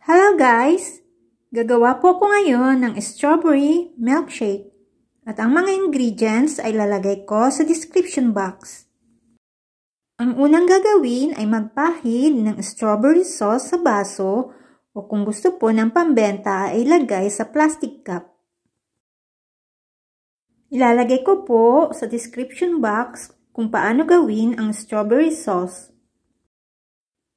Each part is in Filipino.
Hello guys! Gagawa po ko ngayon ng strawberry milkshake at ang mga ingredients ay lalagay ko sa description box. Ang unang gagawin ay magpahid ng strawberry sauce sa baso o kung gusto po ng pambenta ay lagay sa plastic cup. Ilalagay ko po sa description box kung paano gawin ang strawberry sauce.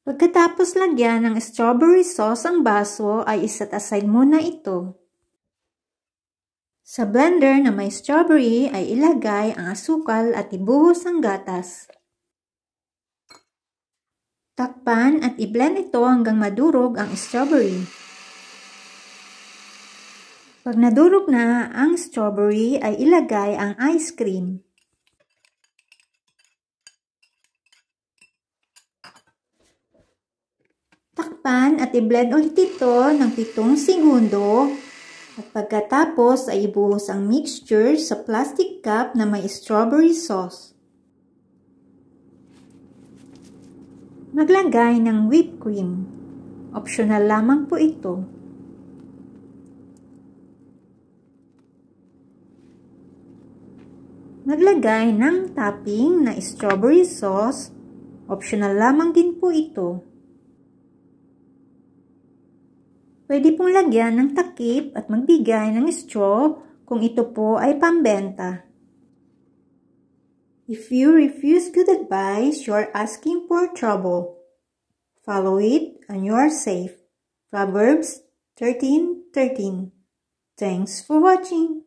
Pagkatapos lagyan ng strawberry sauce ang baso ay iset aside muna ito. Sa blender na may strawberry ay ilagay ang asukal at ibuhos ang gatas. Takpan at i-blend ito hanggang madurog ang strawberry. Pag nadurog na ang strawberry ay ilagay ang ice cream. pan at i-blend ulit ito ng 7 segundo. At pagkatapos ay ibuhos ang mixture sa plastic cup na may strawberry sauce. Maglagay ng whipped cream. Optional lamang po ito. Maglagay ng topping na strawberry sauce. Optional lamang din po ito. Pwede pong lagyan ng takip at magbigay ng straw kung ito po ay pambenta. If you refuse good advice, you are asking for trouble. Follow it and you are safe. Proverbs 13.13 13. Thanks for watching.